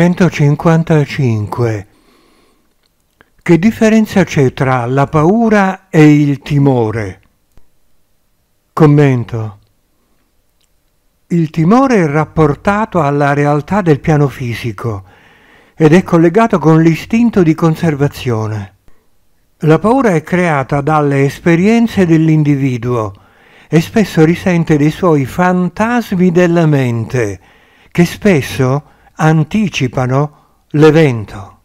155. Che differenza c'è tra la paura e il timore? Commento. Il timore è rapportato alla realtà del piano fisico ed è collegato con l'istinto di conservazione. La paura è creata dalle esperienze dell'individuo e spesso risente dei suoi fantasmi della mente, che spesso anticipano l'evento.